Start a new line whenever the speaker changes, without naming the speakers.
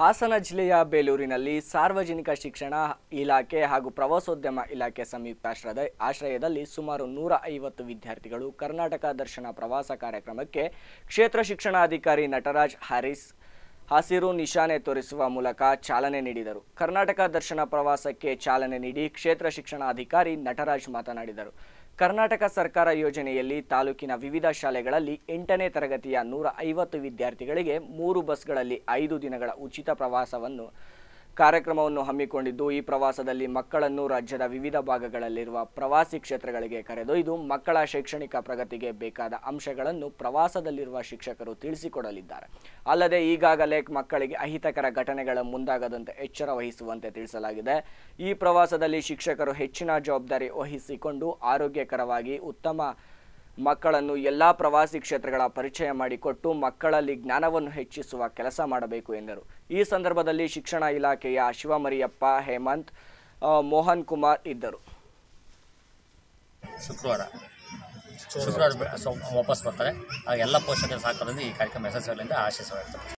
ಹಾಸನ ಜಿಲ್ಲೆಯ ಬೇಲೂರಿನಲ್ಲಿ ಸಾರ್ವಜನಿಕ ಶಿಕ್ಷಣ ಇಲಾಖೆ ಹಾಗೂ ಪ್ರವಾಸೋದ್ಯಮ ಇಲಾಖೆ ಸಂಯುಕ್ತ ಆಶ್ರಯದಲ್ಲಿ ಸುಮಾರು ನೂರ ಐವತ್ತು ವಿದ್ಯಾರ್ಥಿಗಳು ಕರ್ನಾಟಕ ದರ್ಶನ ಪ್ರವಾಸ ಕಾರ್ಯಕ್ರಮಕ್ಕೆ ಕ್ಷೇತ್ರ ಶಿಕ್ಷಣಾಧಿಕಾರಿ ನಟರಾಜ್ ಹ್ಯಾರಿಸ್ ಹಸಿರು ನಿಶಾನೆ ತೋರಿಸುವ ಮೂಲಕ ಚಾಲನೆ ನೀಡಿದರು ಕರ್ನಾಟಕ ದರ್ಶನ ಪ್ರವಾಸಕ್ಕೆ ಚಾಲನೆ ನೀಡಿ ಕ್ಷೇತ್ರ ಶಿಕ್ಷಣಾಧಿಕಾರಿ ನಟರಾಜ್ ಮಾತನಾಡಿದರು ಕರ್ನಾಟಕ ಸರ್ಕಾರ ಯೋಜನೆಯಲ್ಲಿ ತಾಲೂಕಿನ ವಿವಿಧ ಶಾಲೆಗಳಲ್ಲಿ ಎಂಟನೇ ತರಗತಿಯ ನೂರ ಐವತ್ತು ವಿದ್ಯಾರ್ಥಿಗಳಿಗೆ ಮೂರು ಬಸ್ಗಳಲ್ಲಿ ಐದು ದಿನಗಳ ಉಚಿತ ಪ್ರವಾಸವನ್ನು ಕಾರ್ಯಕ್ರಮವನ್ನು ಹಮ್ಮಿಕೊಂಡಿದ್ದು ಈ ಪ್ರವಾಸದಲ್ಲಿ ಮಕ್ಕಳನ್ನು ರಾಜ್ಯದ ವಿವಿಧ ಭಾಗಗಳಲ್ಲಿರುವ ಪ್ರವಾಸಿ ಕ್ಷೇತ್ರಗಳಿಗೆ ಕರೆದೊಯ್ದು ಮಕ್ಕಳ ಶೈಕ್ಷಣಿಕ ಪ್ರಗತಿಗೆ ಬೇಕಾದ ಅಂಶಗಳನ್ನು ಪ್ರವಾಸದಲ್ಲಿರುವ ಶಿಕ್ಷಕರು ತಿಳಿಸಿಕೊಡಲಿದ್ದಾರೆ ಅಲ್ಲದೆ ಈಗಾಗಲೇ ಮಕ್ಕಳಿಗೆ ಅಹಿತಕರ ಘಟನೆಗಳ ಮುಂದಾಗದಂತೆ ಎಚ್ಚರ ವಹಿಸುವಂತೆ ತಿಳಿಸಲಾಗಿದೆ ಈ ಪ್ರವಾಸದಲ್ಲಿ ಶಿಕ್ಷಕರು ಹೆಚ್ಚಿನ ಜವಾಬ್ದಾರಿ ವಹಿಸಿಕೊಂಡು ಆರೋಗ್ಯಕರವಾಗಿ ಉತ್ತಮ ಮಕ್ಕಳನ್ನು ಎಲ್ಲ ಪ್ರವಾಸಿ ಕ್ಷೇತ್ರಗಳ ಪರಿಚಯ ಮಾಡಿಕೊಟ್ಟು ಮಕ್ಕಳಲ್ಲಿ ಜ್ಞಾನವನ್ನು ಹೆಚ್ಚಿಸುವ ಕೆಲಸ ಮಾಡಬೇಕು ಎಂದರು ಈ ಸಂದರ್ಭದಲ್ಲಿ ಶಿಕ್ಷಣ ಇಲಾಖೆಯ ಶಿವಮರಿಯಪ್ಪ ಹೇಮಂತ್ ಮೋಹನ್ ಕುಮಾರ್ ಇದ್ದರು
ಶುಕ್ರವಾರ ಶುಕ್ರವಾರ ವಾಪಸ್ ಬರ್ತಾರೆ ಎಲ್ಲ ಪೋಷಕರು ಈ ಕಾರ್ಯಕ್ರಮ ಯಶಸ್ವಿಗಳಿಂದ ಆಶಿಸಬೇಕು